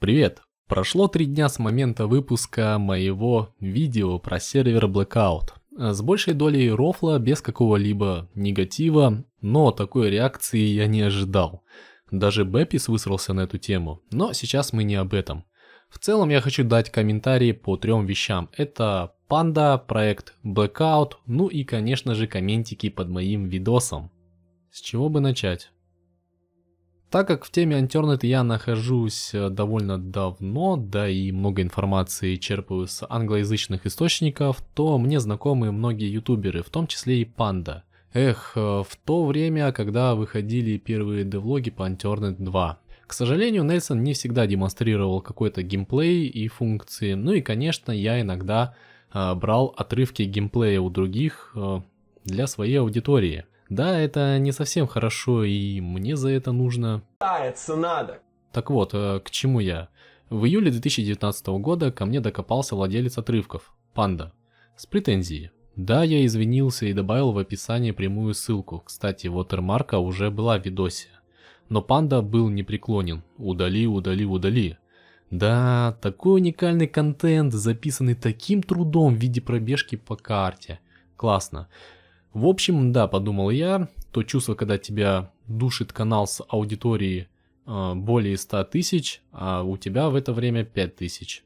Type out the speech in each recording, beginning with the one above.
Привет! Прошло три дня с момента выпуска моего видео про сервер Blackout. Э, с большей долей рофла, без какого-либо негатива, но такой реакции я не ожидал. Даже Бэпис высрался на эту тему, но сейчас мы не об этом. В целом я хочу дать комментарии по трем вещам. Это Панда, проект Blackout, ну и конечно же комментики под моим видосом. С чего бы начать? Так как в теме Anternet я нахожусь э, довольно давно, да и много информации черпаю с англоязычных источников, то мне знакомы многие ютуберы, в том числе и Панда. Эх, э, в то время, когда выходили первые девлоги по Anternet 2. К сожалению, Нельсон не всегда демонстрировал какой-то геймплей и функции, ну и конечно я иногда э, брал отрывки геймплея у других э, для своей аудитории. Да, это не совсем хорошо, и мне за это нужно... Таяться надо! Так вот, э, к чему я? В июле 2019 года ко мне докопался владелец отрывков, Панда, с претензией. Да, я извинился и добавил в описание прямую ссылку, кстати, вотермарка уже была в видосе. Но Панда был непреклонен, удали, удали, удали. Да, такой уникальный контент, записанный таким трудом в виде пробежки по карте. Классно. В общем, да, подумал я, то чувство, когда тебя душит канал с аудиторией э, более 100 тысяч, а у тебя в это время 5 тысяч.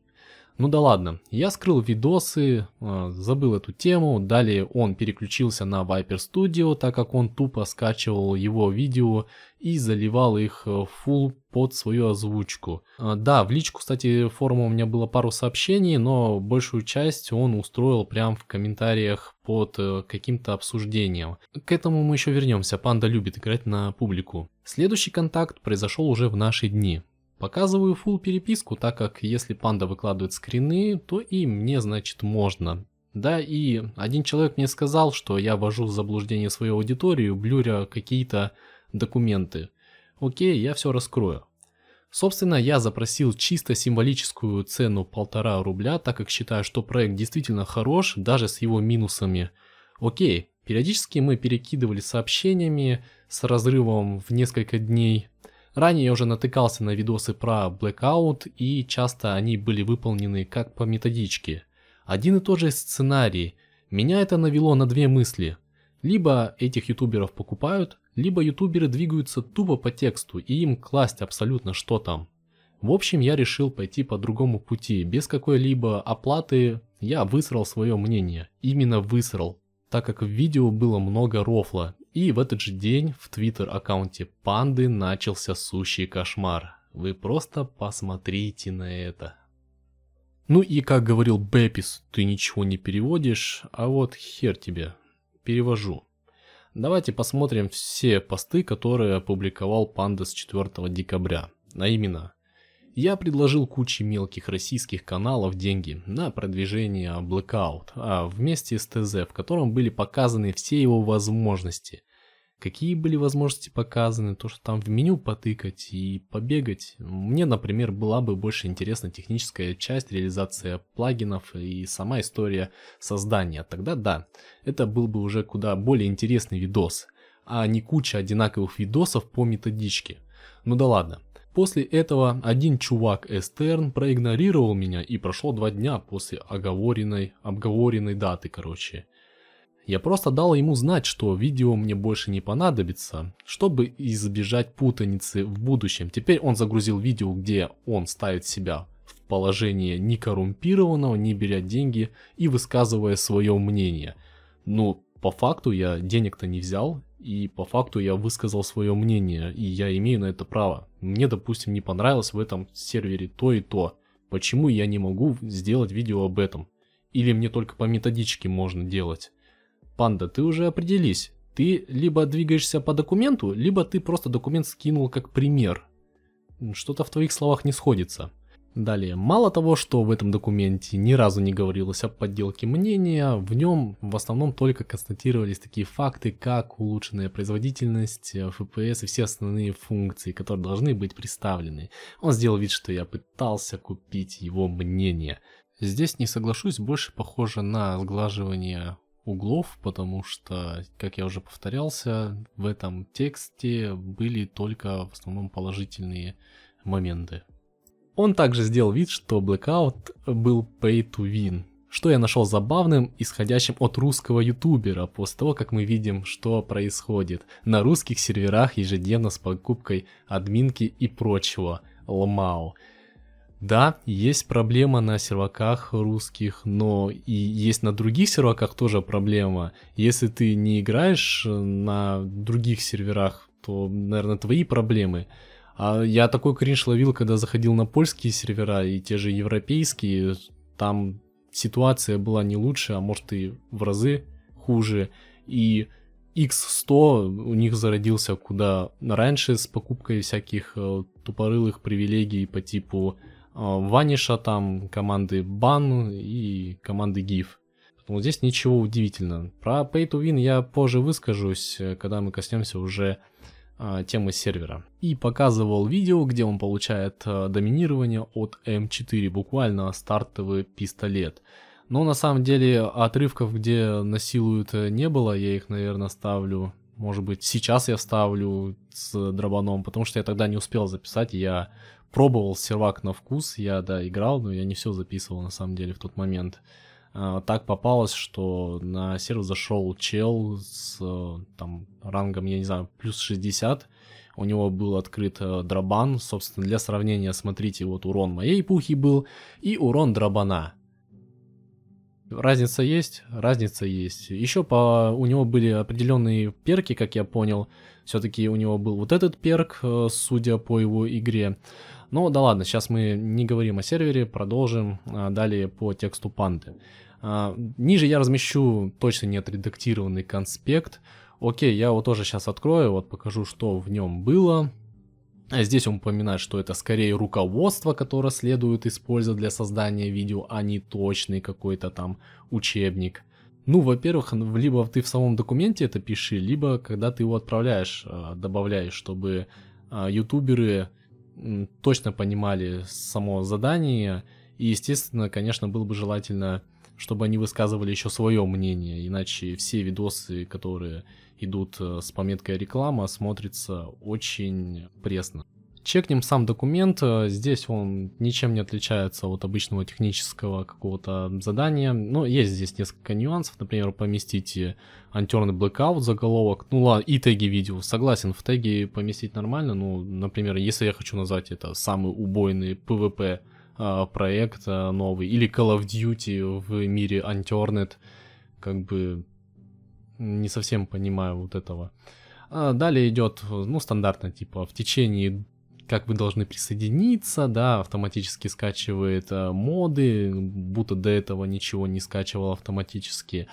Ну да ладно, я скрыл видосы, э, забыл эту тему, далее он переключился на Viper Studio, так как он тупо скачивал его видео и заливал их full э, под свою озвучку. А, да, в личку, кстати, форума у меня было пару сообщений, но большую часть он устроил прямо в комментариях под э, каким-то обсуждением. К этому мы еще вернемся, панда любит играть на публику. Следующий контакт произошел уже в наши дни. Показываю full переписку, так как если панда выкладывает скрины, то и мне значит можно. Да, и один человек мне сказал, что я вожу в заблуждение свою аудиторию, блюря какие-то документы. Окей, я все раскрою. Собственно, я запросил чисто символическую цену полтора рубля, так как считаю, что проект действительно хорош, даже с его минусами. Окей, периодически мы перекидывали сообщениями с разрывом в несколько дней. Ранее я уже натыкался на видосы про Blackout, и часто они были выполнены как по методичке. Один и тот же сценарий. Меня это навело на две мысли. Либо этих ютуберов покупают, либо ютуберы двигаются тупо по тексту и им класть абсолютно что там. В общем, я решил пойти по другому пути, без какой-либо оплаты я высрал свое мнение. Именно высрал, так как в видео было много рофла. И в этот же день в твиттер-аккаунте панды начался сущий кошмар. Вы просто посмотрите на это. Ну и как говорил Бэпис, ты ничего не переводишь, а вот хер тебе, перевожу. Давайте посмотрим все посты, которые опубликовал Панда с 4 декабря. А именно, я предложил куче мелких российских каналов деньги на продвижение Blackout, а вместе с ТЗ, в котором были показаны все его возможности – какие были возможности показаны, то, что там в меню потыкать и побегать. Мне, например, была бы больше интересна техническая часть, реализация плагинов и сама история создания. Тогда да, это был бы уже куда более интересный видос, а не куча одинаковых видосов по методичке. Ну да ладно. После этого один чувак Эстерн проигнорировал меня и прошло два дня после оговоренной, обговоренной даты, короче. Я просто дал ему знать, что видео мне больше не понадобится, чтобы избежать путаницы в будущем. Теперь он загрузил видео, где он ставит себя в положение некоррумпированного, не беря деньги и высказывая свое мнение. Ну, по факту я денег-то не взял, и по факту я высказал свое мнение, и я имею на это право. Мне, допустим, не понравилось в этом сервере то и то. Почему я не могу сделать видео об этом? Или мне только по методичке можно делать? Панда, ты уже определись. Ты либо двигаешься по документу, либо ты просто документ скинул как пример. Что-то в твоих словах не сходится. Далее, мало того, что в этом документе ни разу не говорилось о подделке мнения, в нем в основном только констатировались такие факты, как улучшенная производительность, э, FPS и все основные функции, которые должны быть представлены. Он сделал вид, что я пытался купить его мнение. Здесь не соглашусь, больше похоже на сглаживание углов, потому что, как я уже повторялся, в этом тексте были только в основном положительные моменты. Он также сделал вид, что Blackout был pay to win, что я нашел забавным, исходящим от русского ютубера, после того, как мы видим, что происходит на русских серверах ежедневно с покупкой админки и прочего, лмао. Да, есть проблема на серваках русских, но и есть на других серваках тоже проблема. Если ты не играешь э, на других серверах, то, наверное, твои проблемы. А я такой кринж ловил, когда заходил на польские сервера и те же европейские, там ситуация была не лучше, а может и в разы хуже. И X100 у них зародился куда раньше с покупкой всяких э, тупорылых привилегий по типу Э, Ваниша там, команды бан и команды гиф. Поэтому здесь ничего удивительного. Про Pay to Win я позже выскажусь, э, когда мы коснемся уже э, темы сервера. И показывал видео, где он получает доминирование от М4, буквально стартовый пистолет. Но на самом деле отрывков, где насилуют, не было. Я их, наверное, ставлю. Может быть, сейчас я вставлю с дробаном, потому что я тогда не успел записать. Я пробовал сервак на вкус, я, да, играл, но я не все записывал на самом деле в тот момент. А, так попалось, что на сервер зашел чел с э, там рангом, я не знаю, плюс 60, у него был открыт э, дробан, собственно, для сравнения, смотрите, вот урон моей пухи был и урон дробана. Разница есть? Разница есть. Еще по... у него были определенные перки, как я понял. Все-таки у него был вот этот перк, э, судя по его игре. Ну да ладно, сейчас мы не говорим о сервере, продолжим а, далее по тексту панды. А, ниже я размещу точно не отредактированный конспект. Окей, я его тоже сейчас открою, вот покажу, что в нем было. А здесь он упоминает, что это скорее руководство, которое следует использовать для создания видео, а не точный какой-то там учебник. Ну, во-первых, либо ты в самом документе это пиши, либо когда ты его отправляешь, добавляешь, чтобы ютуберы точно понимали само задание, и, естественно, конечно, было бы желательно, чтобы они высказывали еще свое мнение, иначе все видосы, которые идут э, с пометкой реклама, смотрятся очень пресно. Чекнем сам документ. Э, здесь он ничем не отличается от обычного технического какого-то задания. Но ну, есть здесь несколько нюансов. Например, поместите э, антерный blackout заголовок. Ну ладно, и теги видео. Согласен, в теги поместить нормально. Ну, например, если я хочу назвать это самый убойный PvP э, проект новый или Call of Duty в мире Anternet, как бы не совсем понимаю вот этого. А, далее идет, ну, стандартно, типа, в течение как вы должны присоединиться, да, автоматически скачивает э, моды, будто до этого ничего не скачивал автоматически.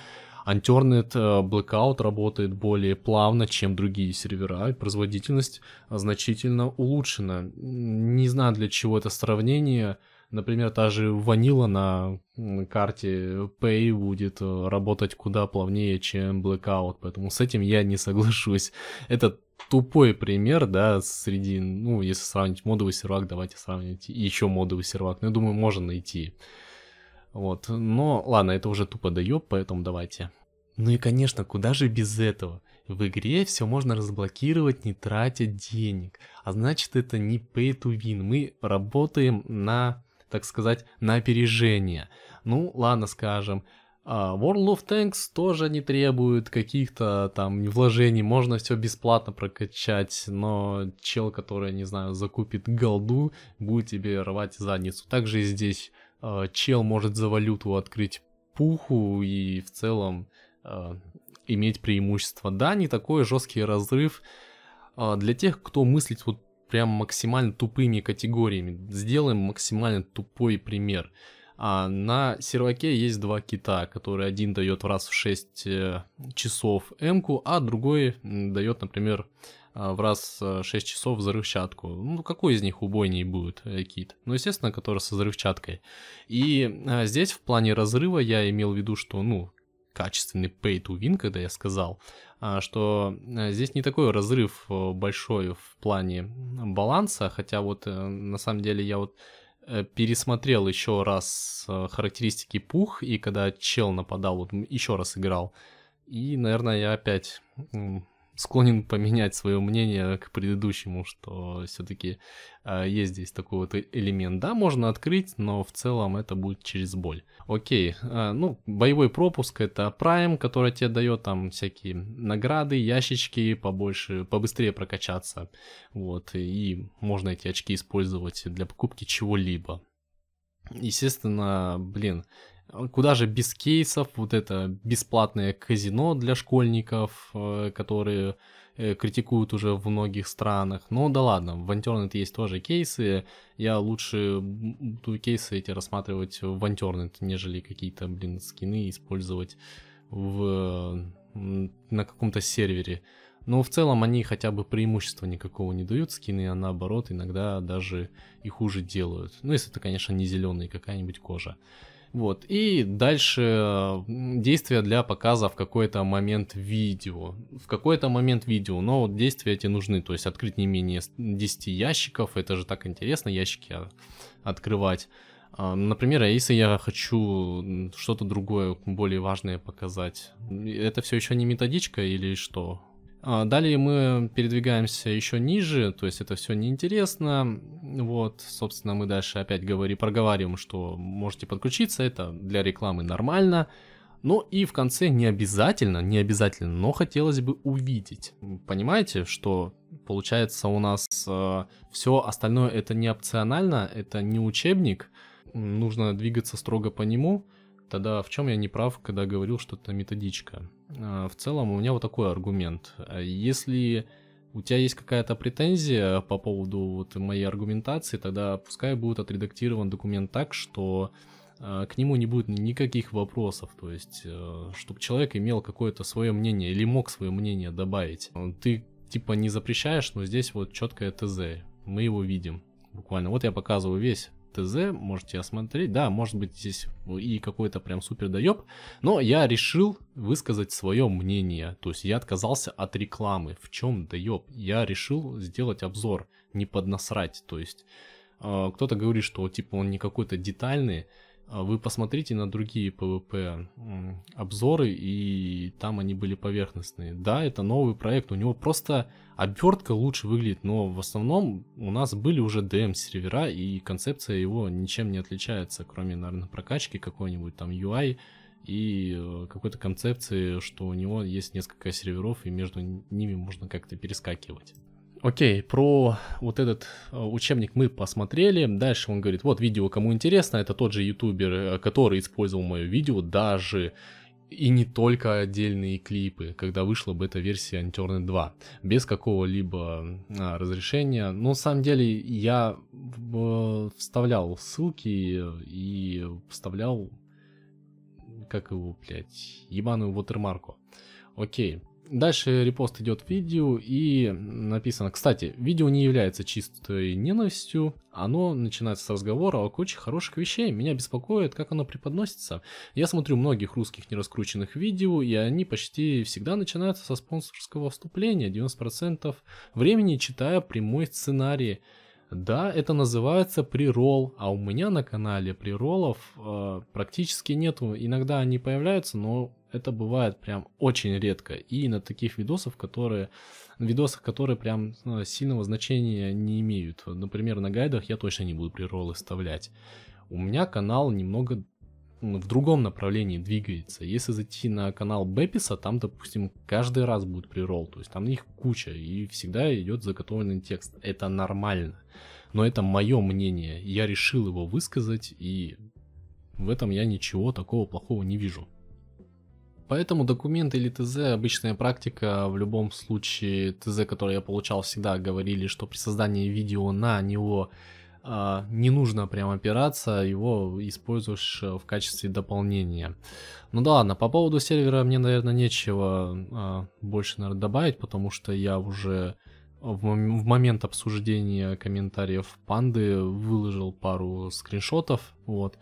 Антернет э, Blackout работает более плавно, чем другие сервера, и производительность значительно улучшена. Не знаю, для чего это сравнение. Например, та же ванила на карте Pay будет э, работать куда плавнее, чем Blackout, поэтому с этим я не соглашусь. Это тупой пример, да, среди, ну, если сравнить модовый сервак, давайте сравнить еще модовый сервак. Ну, я думаю, можно найти. Вот, но ладно, это уже тупо доеб, поэтому давайте. Ну и, конечно, куда же без этого? В игре все можно разблокировать, не тратя денег. А значит, это не pay to win. Мы работаем на, так сказать, на опережение. Ну, ладно, скажем, а World of Tanks тоже не требует каких-то там вложений, можно все бесплатно прокачать, но чел, который, не знаю, закупит голду, будет тебе рвать задницу. Также и здесь э, чел может за валюту открыть пуху и в целом э, иметь преимущество. Да, не такой жесткий разрыв э, для тех, кто мыслит вот прям максимально тупыми категориями. Сделаем максимально тупой пример. А на серваке есть два кита, которые один дает раз в 6 э, часов эмку, а другой дает, например, э, в раз 6 э, часов взрывчатку. Ну, какой из них убойнее будет кит? Ну, естественно, который со взрывчаткой. И а, здесь в плане разрыва я имел в виду, что, ну, качественный pay to win, когда я сказал, а, что здесь не такой разрыв большой в плане баланса, хотя вот на самом деле я вот Э, пересмотрел еще раз э, характеристики пух, и когда чел нападал, вот еще раз играл. И, наверное, я опять склонен поменять свое мнение к предыдущему, что все-таки э, а, есть здесь такой вот элемент. Да, можно открыть, но в целом это будет через боль. Окей, э, ну, боевой пропуск это Prime, который тебе дает там всякие награды, ящички, побольше, побыстрее прокачаться. Вот, и можно эти очки использовать для покупки чего-либо. Естественно, блин, Куда же без кейсов, вот это бесплатное казино для школьников, э, которые э, критикуют уже в многих странах. Но ну да ладно, в Антернет есть тоже кейсы. Я лучше буду кейсы эти рассматривать в Антернет, нежели какие-то, блин, скины использовать в, на каком-то сервере. Но в целом они хотя бы преимущества никакого не дают, скины, а наоборот, иногда даже и хуже делают. Ну, если это, конечно, не зеленая какая-нибудь кожа. Вот. И дальше действия для показа в какой-то момент видео. В какой-то момент видео, но вот действия эти нужны. То есть открыть не менее 10 ящиков. Это же так интересно, ящики открывать. А, например, а если я хочу что-то другое, более важное показать, это все еще не методичка или что? А, далее мы передвигаемся еще ниже, то есть это все неинтересно. Вот, собственно, мы дальше опять говорим, проговариваем, что можете подключиться, это для рекламы нормально. Ну и в конце не обязательно, не обязательно, но хотелось бы увидеть. Понимаете, что получается у нас э, все остальное это не опционально, это не учебник, нужно двигаться строго по нему. Тогда в чем я не прав, когда говорил, что это методичка? А, в целом у меня вот такой аргумент. А если у тебя есть какая-то претензия по поводу вот моей аргументации, тогда пускай будет отредактирован документ так, что а, к нему не будет никаких вопросов, то есть, э, чтобы человек имел какое-то свое мнение или мог свое мнение добавить. Ты типа не запрещаешь, но здесь вот четкое ТЗ, мы его видим буквально. Вот я показываю весь ТЗ, можете осмотреть. Да, может быть здесь и какой-то прям супер даёб, но я решил высказать свое мнение. То есть я отказался от рекламы. В чем даёб? Я решил сделать обзор, не поднасрать. То есть э, кто-то говорит, что типа он не какой-то детальный, а вы посмотрите на другие PvP обзоры, и там они были поверхностные. Да, это новый проект, у него просто обертка лучше выглядит, но в основном у нас были уже DM-сервера, и концепция его ничем не отличается, кроме, наверное, прокачки какой-нибудь там UI, и э, какой-то концепции, что у него есть несколько серверов, и между ними можно как-то перескакивать. Окей, про вот этот э, учебник мы посмотрели. Дальше он говорит, вот видео, кому интересно, это тот же ютубер, э, который использовал мое видео, даже и не только отдельные клипы, когда вышла бы эта версия Unturn 2, без какого-либо а, разрешения. Но на самом деле я э, вставлял ссылки и вставлял, как его, блядь, ебаную ватермарку. Окей. Дальше репост идет видео и написано, кстати, видео не является чистой ненавистью, оно начинается с разговора о а куче хороших вещей, меня беспокоит, как оно преподносится. Я смотрю многих русских нераскрученных видео, и они почти всегда начинаются со спонсорского вступления, 90% времени читая прямой сценарий. Да, это называется прирол, а у меня на канале приролов э, практически нету. Иногда они появляются, но это бывает прям очень редко. И на таких видосов, которые, видосах, которые прям ну, сильного значения не имеют. Например, на гайдах я точно не буду приролы вставлять. У меня канал немного ну, в другом направлении двигается. Если зайти на канал Беписа, там, допустим, каждый раз будет прирол, то есть там их куча, и всегда идет заготовленный текст. Это нормально. Но это мое мнение. Я решил его высказать, и в этом я ничего такого плохого не вижу. Поэтому документы или ТЗ – обычная практика. В любом случае, ТЗ, который я получал, всегда говорили, что при создании видео на него э, не нужно прям опираться, его используешь э, в качестве дополнения. Ну да ладно, по поводу сервера мне, наверное, нечего э, больше, наверное, добавить, потому что я уже в, мом- в момент обсуждения комментариев панды выложил пару скриншотов, вот,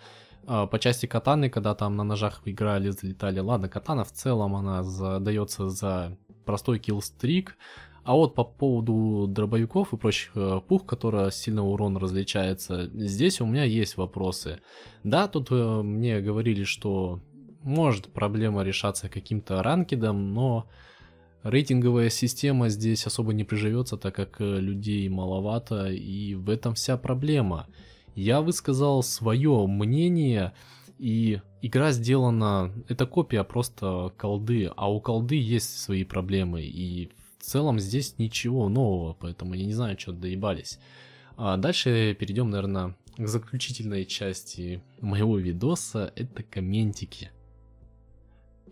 а, по части катаны, когда там на ножах играли, залетали. Ладно, катана в целом она дается за простой киллстрик. А вот по поводу дробовиков и прочих э, пух, которые сильно урон различается, здесь у меня есть вопросы. Да, тут э, мне говорили, что может проблема решаться каким-то ранкидом, но рейтинговая система здесь особо не приживется, так как э, людей маловато, и в этом вся проблема я высказал свое мнение, и игра сделана, это копия просто колды, а у колды есть свои проблемы, и в целом здесь ничего нового, поэтому я не знаю, что доебались. А дальше перейдем, наверное, к заключительной части моего видоса, это комментики.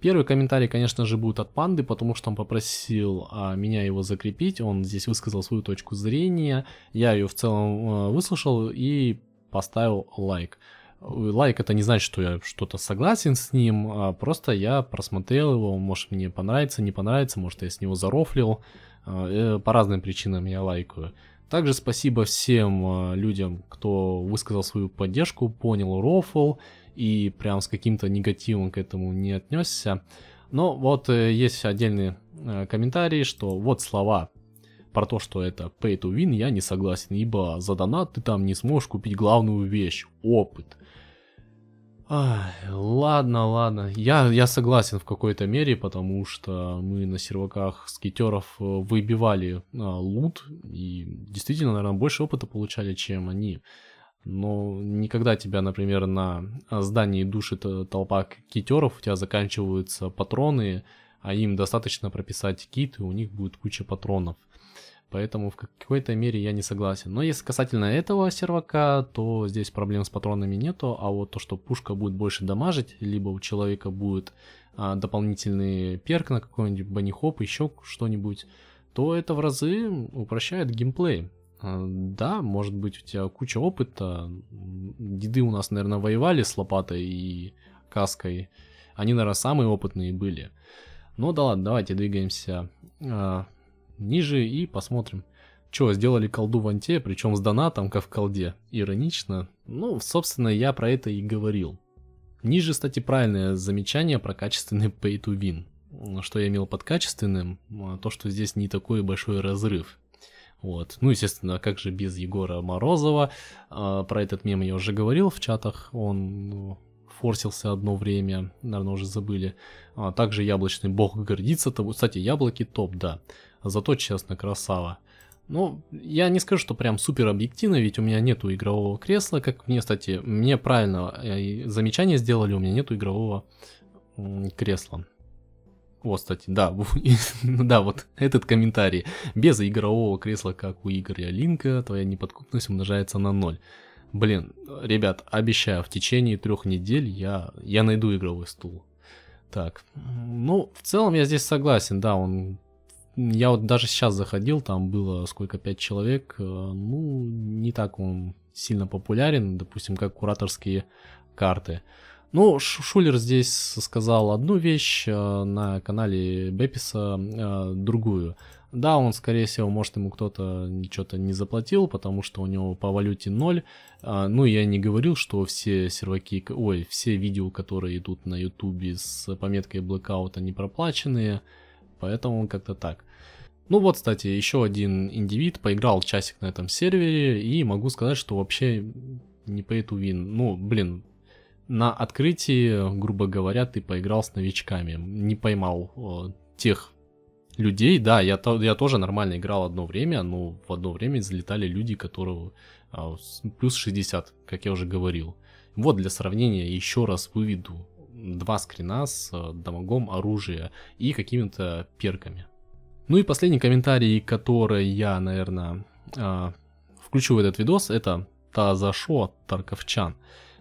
Первый комментарий, конечно же, будет от панды, потому что он попросил а, меня его закрепить. Он здесь высказал свою точку зрения. Я ее в целом а, выслушал и поставил лайк. Лайк это не значит, что я что-то согласен с ним, а просто я просмотрел его, может мне понравится, не понравится, может я с него зарофлил, а, э, по разным причинам я лайкаю. Также спасибо всем а, людям, кто высказал свою поддержку, понял рофл и прям с каким-то негативом к этому не отнесся. Но вот э, есть отдельные э, комментарии, что вот слова про то, что это pay to win, я не согласен, ибо за донат ты там не сможешь купить главную вещь, опыт. Ай, ладно, ладно, я, я согласен в какой-то мере, потому что мы на серваках скитеров э, выбивали а, лут и действительно, наверное, больше опыта получали, чем они. Но никогда тебя, например, на а, здании душит э, толпа китеров, у тебя заканчиваются патроны, а им достаточно прописать кит, и у них будет куча патронов. Поэтому в какой-то мере я не согласен. Но если касательно этого сервака, то здесь проблем с патронами нету. А вот то, что пушка будет больше дамажить, либо у человека будет а, дополнительный перк на какой-нибудь банихоп, еще что-нибудь, то это в разы упрощает геймплей. А, да, может быть у тебя куча опыта. Деды у нас, наверное, воевали с лопатой и каской. Они, наверное, самые опытные были. Ну да ладно, давайте двигаемся а, ниже и посмотрим. Чё, сделали колду в анте, причем с донатом, как в колде. Иронично. Ну, собственно, я про это и говорил. Ниже, кстати, правильное замечание про качественный pay to win. Что я имел под качественным, а, то, что здесь не такой большой разрыв. Вот. Ну, естественно, а как же без Егора Морозова. А, про этот мем я уже говорил в чатах. Он ну, форсился одно время, наверное, уже забыли. А также яблочный бог гордится тобой. Кстати, яблоки топ, да зато честно красава. Ну, я не скажу, что прям супер объективно, ведь у меня нету игрового кресла, как мне, кстати, мне правильно э, замечание сделали, у меня нету игрового кресла. Вот, кстати, да, да, вот этот комментарий. Без игрового кресла, как у Игоря Линка, твоя неподкупность умножается на ноль. Блин, ребят, обещаю, в течение трех недель я, я найду игровой стул. Так, ну, в целом я здесь согласен, да, он я вот даже сейчас заходил, там было сколько, пять человек, э, ну, не так он сильно популярен, допустим, как кураторские карты. Ну, Шулер здесь сказал одну вещь, э, на канале Беписа э, другую. Да, он, скорее всего, может, ему кто-то что-то не заплатил, потому что у него по валюте ноль. Ну, я не говорил, что все серваки, ой, все видео, которые идут на ютубе с пометкой Blackout, они проплаченные, поэтому как-то так. Ну вот, кстати, еще один индивид поиграл часик на этом сервере, и могу сказать, что вообще не pay to win. Ну, блин, на открытии, грубо говоря, ты поиграл с новичками, не поймал о, э, тех людей. Да, я, я тоже нормально играл одно время, но в одно время залетали люди, которые о, а, плюс 60, как я уже говорил. Вот для сравнения еще раз выведу два скрина с э, домогом оружия и какими-то перками. Ну и последний комментарий, который я, наверное, а, включу в этот видос, это «Та за шо Тарковчан».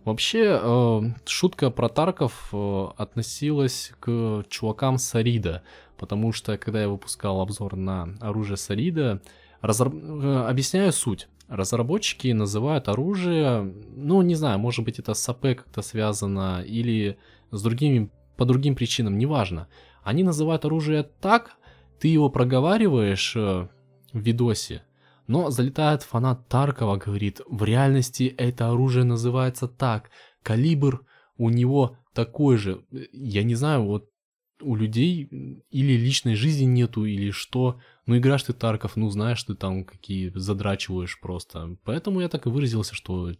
Вообще, э, шутка про Тарков э, относилась к чувакам Сарида, потому что, когда я выпускал обзор на оружие Сарида, разор... Э, объясняю суть. Разработчики называют оружие, ну, не знаю, может быть, это с АП как-то связано, или с другими, по другим причинам, неважно. Они называют оружие так, ты его проговариваешь э, в видосе, но залетает фанат Таркова, говорит, в реальности это оружие называется так, калибр у него такой же. Я не знаю, вот у людей или личной жизни нету, или что. Ну, играешь ты Тарков, ну, знаешь, ты там какие задрачиваешь просто. Поэтому я так и выразился, что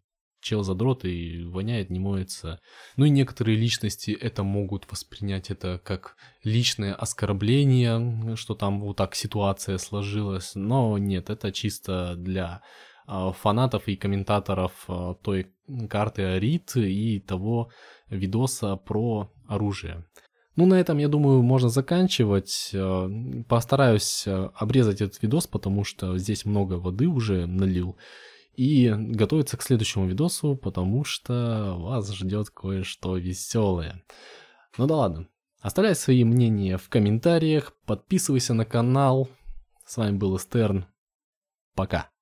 чел задрот и воняет, не моется. Ну и некоторые личности это могут воспринять это как личное оскорбление, что там вот так ситуация сложилась. Но нет, это чисто для а, фанатов и комментаторов а, той карты Арит и того видоса про оружие. Ну, на этом, я думаю, можно заканчивать. А, постараюсь обрезать этот видос, потому что здесь много воды уже налил и готовиться к следующему видосу, потому что вас ждет кое-что веселое. Ну да ладно. Оставляй свои мнения в комментариях, подписывайся на канал. С вами был Стерн. Пока.